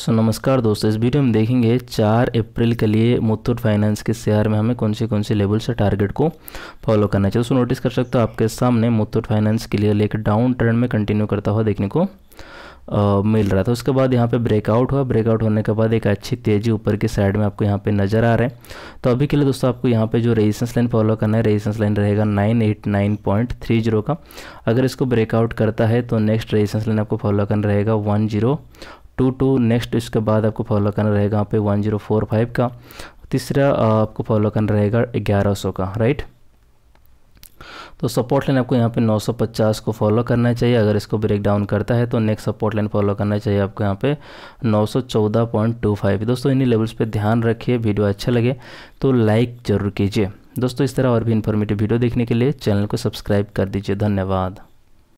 सो so, नमस्कार दोस्तों इस वीडियो में देखेंगे चार अप्रैल के लिए मुथूट फाइनेंस के शेयर में हमें कौन से कौन से लेवल से टारगेट को फॉलो करना चाहिए सो नोटिस कर सकते हो आपके सामने मुथूट फाइनेंस के लिए लेकर डाउन ट्रेंड में कंटिन्यू करता हुआ देखने को आ, मिल रहा था उसके बाद यहाँ पे ब्रेकआउट हुआ ब्रेकआउट होने के बाद एक अच्छी तेज़ी ऊपर की साइड में आपको यहाँ पे नज़र आ रहा है तो अभी के लिए दोस्तों आपको यहाँ पे जो रेजिस्टेंस लाइन फॉलो करना है रेजिस्टेंस लाइन रहेगा nine eight nine point three zero का अगर इसको ब्रेकआउट करता है तो नेक्स्ट रेजिस्टेंस लाइन आपको फॉलो करना रहेगा one zero two two next इसके बाद आपको फॉलो करना रहेगा यहाँ पे वन जीरो फोर फाइव का तीसरा आपको फॉलो करना रहेगा ग्यारह सौ का राइट तो सपोर्ट लाइन आपको यहाँ पे 950 को फॉलो करना चाहिए अगर इसको ब्रेक डाउन करता है तो नेक्स्ट सपोर्ट लाइन फॉलो करना चाहिए आपको यहाँ पे 914.25 दोस्तों इन्हीं लेवल्स पे ध्यान रखिए वीडियो अच्छा लगे तो लाइक ज़रूर कीजिए दोस्तों इस तरह और भी इन्फॉर्मेटिव वीडियो देखने के लिए चैनल को सब्सक्राइब कर दीजिए धन्यवाद